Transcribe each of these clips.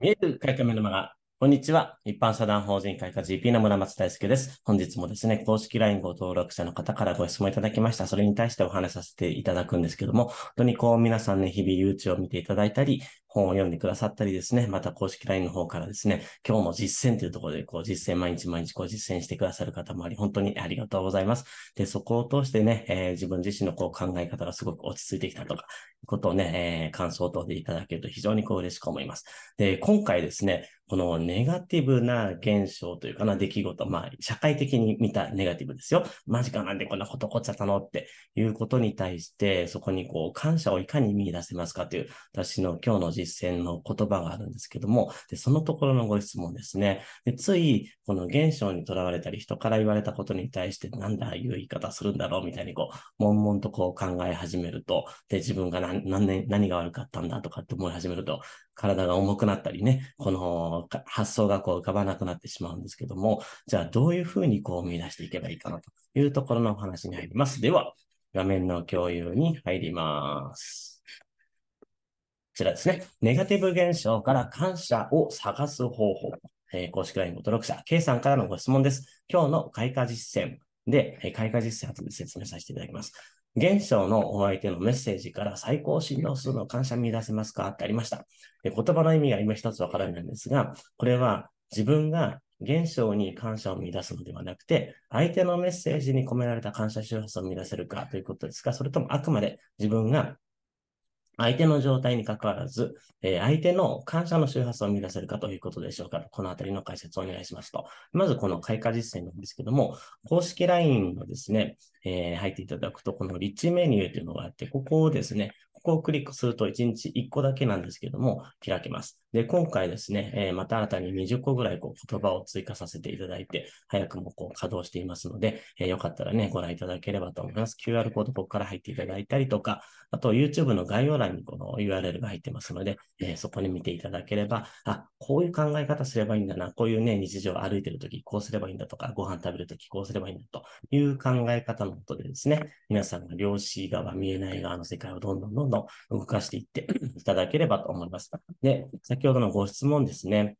見える会館の間が、こんにちは。一般社団法人会館 GP の村松大輔です。本日もですね、公式 LINE ご登録者の方からご質問いただきました。それに対してお話しさせていただくんですけども、本当にこう皆さんね、日々誘致を見ていただいたり、本を読んでくださったりですね、また公式 LINE の方からですね、今日も実践というところで、こう実践毎日毎日こう実践してくださる方もあり、本当にありがとうございます。で、そこを通してね、えー、自分自身のこう考え方がすごく落ち着いてきたとか、ことをね、えー、感想等でいただけると非常にこう嬉しく思います。で、今回ですね、このネガティブな現象というかな、出来事、まあ、社会的に見たネガティブですよ。マジかなんでこんなこと起こっちゃったのっていうことに対して、そこにこう、感謝をいかに見出せますかという、私の今日の実践の言葉があるんですけども、でそのところのご質問ですね。でつい、この現象にとらわれたり、人から言われたことに対して、なんだ、いう言い方するんだろうみたいに、こう、悶々とこう考え始めると、で、自分が何何何が悪かったんだとかって思い始めると、体が重くなったりね、この発想がこう浮かばなくなってしまうんですけども、じゃあどういうふうにこう見出していけばいいかなというところのお話に入ります。では、画面の共有に入ります。ちらですね、ネガティブ現象から感謝を探す方法。えー、公式 LINE 登録者、K さんからのご質問です。今日の開花実践で、えー、開花実践後で説明させていただきます。現象のお相手のメッセージから最高振動数の感謝見出せますかってありました。言葉の意味が今一つわからないんですが、これは自分が現象に感謝を見出すのではなくて、相手のメッセージに込められた感謝周波数を見出せるかということですが、それともあくまで自分が相手の状態に関わらず、えー、相手の感謝の周波数をみ出せるかということでしょうかこのあたりの解説をお願いしますと。まずこの開花実践なんですけども、公式 LINE のですね、えー、入っていただくと、このリッチメニューというのがあって、ここをですね、ここをクリックすると1日1個だけなんですけども、開けます。で、今回ですね、えー、また新たに20個ぐらいこう言葉を追加させていただいて、早くもこう稼働していますので、えー、よかったらね、ご覧いただければと思います。QR コードここから入っていただいたりとか、あと YouTube の概要欄にこの URL が入ってますので、えー、そこに見ていただければ、あ、こういう考え方すればいいんだな、こういうね、日常歩いてるときこうすればいいんだとか、ご飯食べるときこうすればいいんだという考え方のことでですね、皆さんが量子側、見えない側の世界をどんどんどんどんんどん動かしていって いただければと思います。で、先ほどのご質問ですね。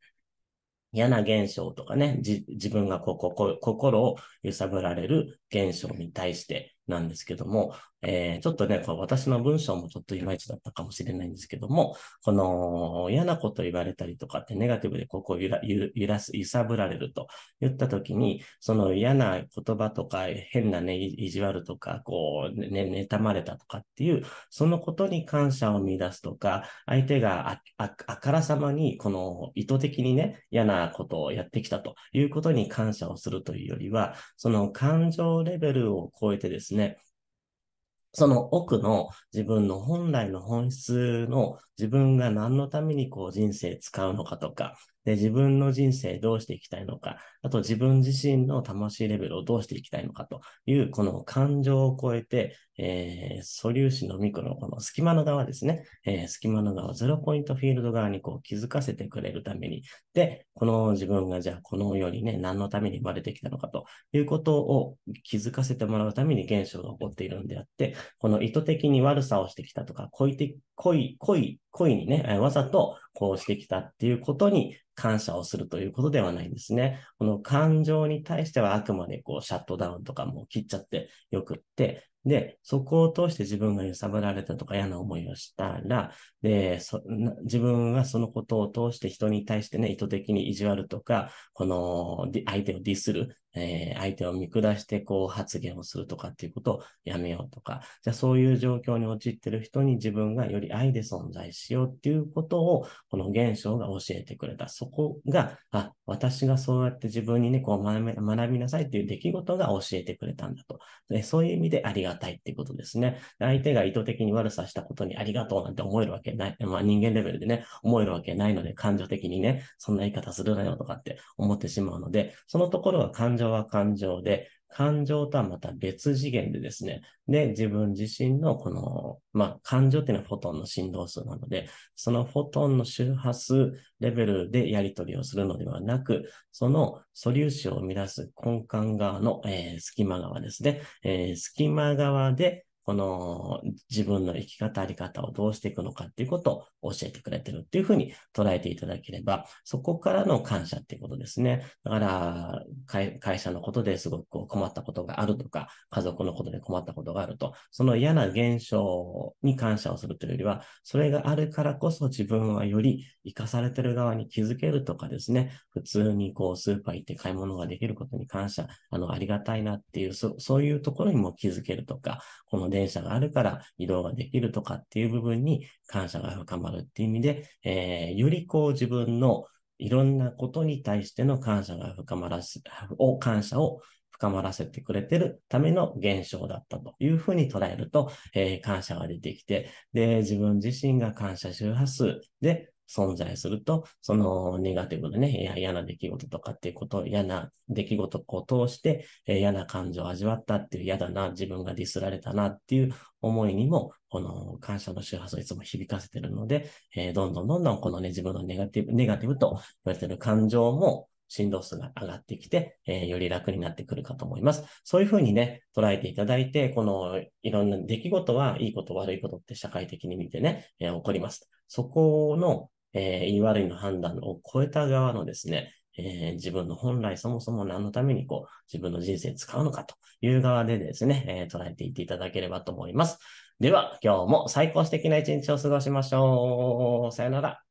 嫌な現象とかね、自分がこうこ心を揺さぶられる現象に対してなんですけども、えー、ちょっとね、これ私の文章もちょっといまいちだったかもしれないんですけども、この嫌なこと言われたりとかってネガティブでここを揺ら揺らす、揺さぶられると言ったときに、その嫌な言葉とか変なね、意地悪とか、こう、ね、妬まれたとかっていう、そのことに感謝を見出すとか、相手があからさまにこの意図的にね、嫌なことをやってきたということに感謝をするというよりは、その感情のレベルを超えてですね、その奥の自分の本来の本質の自分が何のためにこう人生使うのかとか、で自分の人生どうしていきたいのか、あと自分自身の魂レベルをどうしていきたいのかという、この感情を超えてえー、素粒子のミクロこの隙間の側ですね、えー、隙間の側、ゼロポイントフィールド側にこう気づかせてくれるために、で、この自分がじゃあこの世にね、何のために生まれてきたのかということを気づかせてもらうために現象が起こっているんであって、この意図的に悪さをしてきたとか、故意的、故意、故意、故意にね、わざとこうしてきたっていうことに感謝をするということではないんですね。この感情に対してはあくまでこうシャットダウンとかも切っちゃってよくって、で、そこを通して自分が揺さぶられたとか嫌な思いをしたら、で、そ自分はそのことを通して人に対してね、意図的に意地悪とか、この相手をディスるえー、相手を見下してこう発言をするとかっていうことをやめようとか、じゃあそういう状況に陥ってる人に自分がより愛で存在しようっていうことを、この現象が教えてくれた。そこが、あ、私がそうやって自分にね、こう学びなさいっていう出来事が教えてくれたんだと。でそういう意味でありがたいっていうことですね。相手が意図的に悪さしたことにありがとうなんて思えるわけない。まあ人間レベルでね、思えるわけないので、感情的にね、そんな言い方するなよとかって思ってしまうので、そのところは感情情は感情で、感情とはまた別次元でですね、で、自分自身のこの、まあ、感情っていうのはフォトンの振動数なので、そのフォトンの周波数レベルでやり取りをするのではなく、その素粒子を生み出す根幹側の、えー、隙間側ですね、えー、隙間側でこの自分の生き方、あり方をどうしていくのかっていうことを教えてくれてるっていうふうに捉えていただければ、そこからの感謝っていうことですね。だから、会社のことですごく困ったことがあるとか、家族のことで困ったことがあると、その嫌な現象に感謝をするというよりは、それがあるからこそ自分はより生かされてる側に気づけるとかですね、普通にこうスーパー行って買い物ができることに感謝、あの、ありがたいなっていう、そういうところにも気づけるとか、この電車があるから移動ができるとかっていう部分に感謝が深まるっていう意味で、えー、よりこう自分のいろんなことに対しての感謝が深まらす、を、感謝を深まらせてくれてるための現象だったというふうに捉えると、えー、感謝が出てきて、で、自分自身が感謝周波数で存在すると、そのネガティブなね、嫌な出来事とかっていうことを、嫌な出来事を通して、え嫌な感情を味わったっていう嫌だな、自分がディスられたなっていう思いにも、この感謝の周波数をいつも響かせてるので、えー、どんどんどんどんこのね、自分のネガティブ、ネガティブと言われてる感情も振動数が上がってきて、えー、より楽になってくるかと思います。そういうふうにね、捉えていただいて、このいろんな出来事は、いいこと悪いことって社会的に見てね、えー、起こります。そこのえー、言い悪いの判断を超えた側のですね、えー、自分の本来そもそも何のためにこう自分の人生使うのかという側でですね、えー、捉えていっていただければと思います。では、今日も最高素敵な一日を過ごしましょう。さよなら。